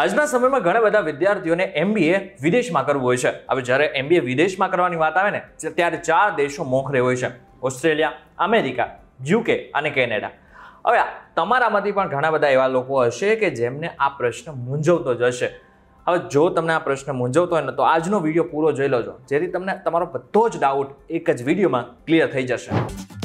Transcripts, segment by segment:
આજના સમયમાં ઘણા બધા વિદ્યાર્થીઓને એમબીએ વિદેશમાં કરવું હોય છે હવે જ્યારે એમબીએ વિદેશમાં કરવાની વાત આવે ને ત્યારે ચાર દેશો મોખરે હોય છે ઓસ્ટ્રેલિયા અમેરિકા યુકે અને કેનેડા હવે તમારામાંથી પણ ઘણા બધા એવા લોકો હશે કે જેમને આ પ્રશ્ન મૂંઝવતો જ હશે હવે જો તમને આ પ્રશ્ન મૂંઝવતો હોય ને તો આજનો વિડીયો પૂરો જોઈ લેજો જેથી તમને તમારો બધો જ ડાઉટ એક જ વિડીયોમાં ક્લિયર થઈ જશે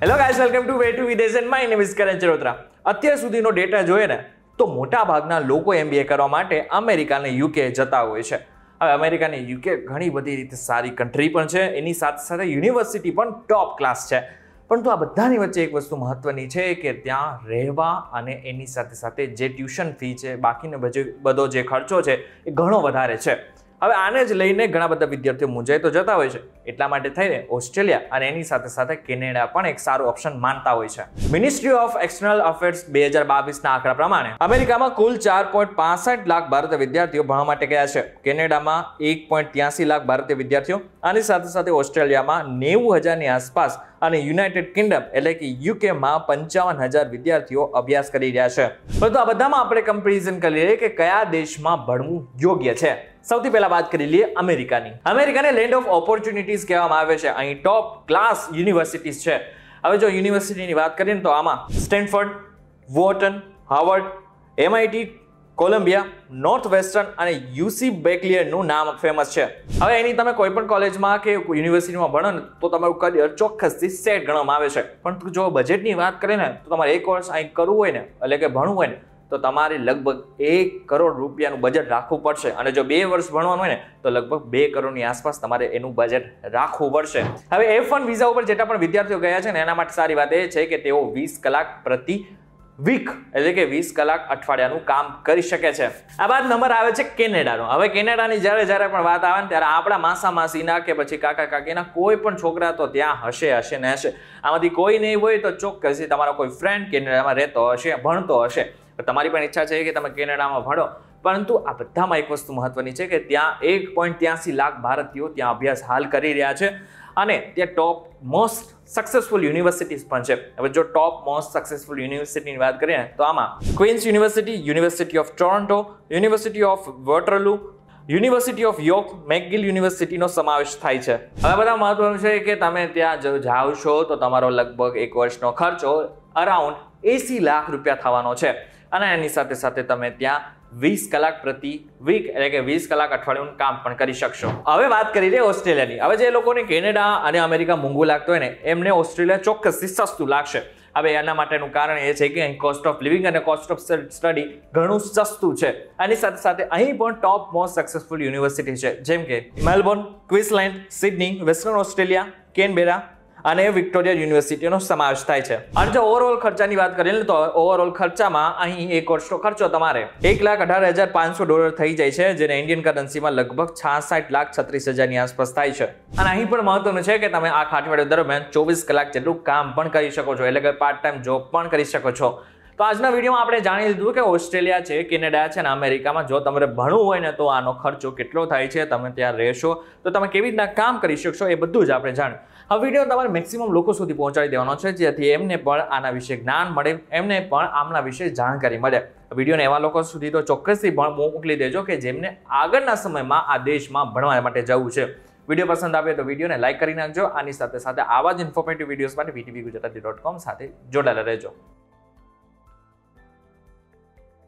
hello guys welcome to way to Videsh and my name is Karan Charotra અત્યાર સુધીનો ડેટા જોઈએ ને તો મોટા ભાગના લોકો એમબીએ કરવા માટે અમેરિકા યુકે જતા હોય છે હવે અમેરિકાની યુકે ઘણી બધી રીતે સારી કન્ટ્રી પણ છે એની સાથે સાથે યુનિવર્સિટી પણ ટોપ ક્લાસ છે પરંતુ આ બધાની વચ્ચે એક વસ્તુ મહત્વની છે કે ત્યાં રહેવા અને એની સાથે સાથે જે ટ્યુશન ફી છે બાકીનો બધો જે ખર્ચો છે એ ઘણો વધારે છે હવે આને જ લઈને ઘણા બધા વિદ્યાર્થીઓ મૂંઝાઈ તો જતા હોય છે એટલા માટે થઈને ઓસ્ટ્રેલિયા અને એની સાથે સાથે કેનેડા પણ એક સારો ઓપ્શન માનતા હોય છે મિનિસ્ટ્રી ઓફ એક્સટર્નલ અફેર્સ બે હજાર બાવીસના આંકડા પ્રમાણે અમેરિકામાં કુલ ચાર પોઈન્ટ પાસઠ લાખ ભારતીય વિદ્યાર્થીઓ ભણવા માટે ગયા છે કેનેડામાં એક પોઈન્ટ ત્યાસી લાખ ભારતીય વિદ્યાર્થીઓ આની સાથે સાથે ઓસ્ટ્રેલિયામાં નેવું હજારની આસપાસ અને યુનાઇટેડ કિંગડમ એટલે કે યુકેમાં પંચાવન હજાર વિદ્યાર્થીઓ અભ્યાસ કરી રહ્યા છે તો આ બધામાં આપણે કમ્પેરિઝન કરી લઈએ કે કયા દેશમાં ભણવું યોગ્ય છે સૌથી પહેલા વાત કરી લઈએ અમેરિકાની અમેરિકાને લેન્ડ ઓફ ઓપોર્ચ્યુનિટીઝ કહેવામાં આવે છે અહીં ટોપ ક્લાસ યુનિવર્સિટીઝ છે હવે જો યુનિવર્સિટીની વાત કરીએ ને તો આમાં Stanford Wharton Harvard MIT Columbia Northwestern અને યુસી બેકલિયરનું નામ ફેમસ છે હવે એની તમે કોઈ પણ કોલેજમાં કે યુનિવર્સિટીમાં ભણો ને તો તમારું કરિયર ચોક્કસથી સેટ ગણવામાં આવે છે પણ જો બજેટની વાત કરીએ ને તો તમારે એક વર્ષ અહીં કરવું હોય ને એટલે કે ભણવું હોય ને તો તમારે લગભગ એક કરોડ રૂપિયાનું બજેટ રાખવું પડશે અને જો બે વર્ષ ભણવાનું હોય ને તો લગભગ બે કરોડની આસપાસ તમારે એનું બજેટ રાખવું પડશે હવે એફ વન વિઝા ઉપર જેટલા પણ વિદ્યાર્થીઓ ગયા છે ને એના માટે સારી વાત એ છે કે તેઓ વીસ કલાક પ્રતિ વીક એટલે કે વીસ કલાક અઠવાડિયાનું કામ કરી શકે છે આ બાદ નંબર આવે છે કેનેડાનો હવે કેનેડાની જ્યારે જ્યારે પણ વાત આવે ને ત્યારે આપણા માસા માસીના કે પછી કાકા કાકીના કોઈ પણ છોકરા તો ત્યાં હશે હશે ને હશે આમાંથી કોઈ નહીં હોય તો ચોક્કસથી તમારો કોઈ ફ્રેન્ડ કેનેડામાં રહેતો હશે ભણતો હશે તમારી પણ ઈચ્છા છે કે તમે કેનેડામાં ભણો પરંતુ આ બધામાં એક વસ્તુ મહત્વની છે કે ત્યાં એક પોઈન્ટ ત્યાંસી લાખ ભારતીયો ત્યાં અભ્યાસ હાલ કરી રહ્યા છે અને ત્યાં ટોપ મોસ્ટ સક્સેસફુલ યુનિવર્સિટીઝ પણ છે હવે જો ટોપ મોસ્ટ સક્સેસફુલ યુનિવર્સિટીની વાત કરીએ તો આમાં Queen's university university of Toronto university of Waterloo university of York McGill યુનિવર્સિટીનો સમાવેશ થાય છે હવે બધા મહત્વનું છે કે તમે ત્યાં જો જાઓ છો તો તમારો લગભગ એક વર્ષનો ખર્ચો અરાઉન્ડ એસી લાખ રૂપિયા થવાનો છે અને એની સાથે સાથે તમે ત્યાં વીસ કલાક પ્રતિ વીક એટલે કે વીસ કલાક અઠવાડિયાનું કામ પણ કરી શકશો હવે વાત કરી લઈએ ઓસ્ટ્રેલિયાની હવે જે લોકોને કેનેડા અને અમેરિકા મોંઘું લાગતું હોય ને એમને ઓસ્ટ્રેલિયા ચોક્કસથી સસ્તું લાગશે હવે એના માટેનું કારણ એ છે કે અહીં કોસ્ટ ઓફ લિવિંગ અને કોસ્ટ ઓફ સ્ટડી ઘણું સસ્તું છે એની સાથે સાથે અહીં પણ ટોપ મોસ્ટ સક્સેસફુલ યુનિવર્સિટી છે જેમ કે Melbourne Queensland Sydney Western Australia Canberra અને વિક્ટોરિયા યુનિવર્સિટીનો સમાવેશ થાય છે અને જો ઓવરઓલ ખર્ચાની વાત કરીએ તો ઓવરઓલ ખર્ચામાં અહીં એક વર્ષનો ખર્ચો તમારે એક લાખ અઢાર હજાર પાંચસો ડોલર થઈ જાય છે જેને ઇન્ડિયન કરન્સીમાં લગભગ છાસઠ લાખ છત્રીસ હજારની આસપાસ થાય છે અને અહીં પણ મહત્વનું છે કે તમે આ ખાટવાડિયા દરમિયાન ચોવીસ કલાક જેટલું કામ પણ કરી શકો છો એટલે કે પાર્ટ ટાઈમ જોબ પણ કરી શકો છો તો આજના વિડીયોમાં આપણે જાણી લીધું કે ઓસ્ટ્રેલિયા છે કેનેડા છે અને અમેરિકામાં જો તમારે ભણવું હોય ને તો આનો ખર્ચો કેટલો થાય છે તમે ત્યાં રહેશો તો તમે કેવી રીતના કામ કરી શકશો એ બધું જ આપણે જાણ્યું આ વિડીયો તમારે મેક્સિમમ લોકો સુધી પહોંચાડી દેવાનો છે જેથી એમને પણ આના વિશે જ્ઞાન મળે એમને પણ આમના વિશે જાણકારી મળે વિડીયોને એવા લોકો સુધી તો ચોક્કસથી પણ મોકલી દેજો કે જેમને આગળના સમયમાં આ દેશમાં ભણવા માટે જવું છે વિડીયો પસંદ આવે તો વિડીયોને લાઇક કરી નાખજો આની સાથે સાથે આવા જ ઇન્ફોર્મેટિવ વિડીયોઝ માટે વીટીવી ગુજરાતી ડોટ કોમ સાથે જોડાયેલા રહેજો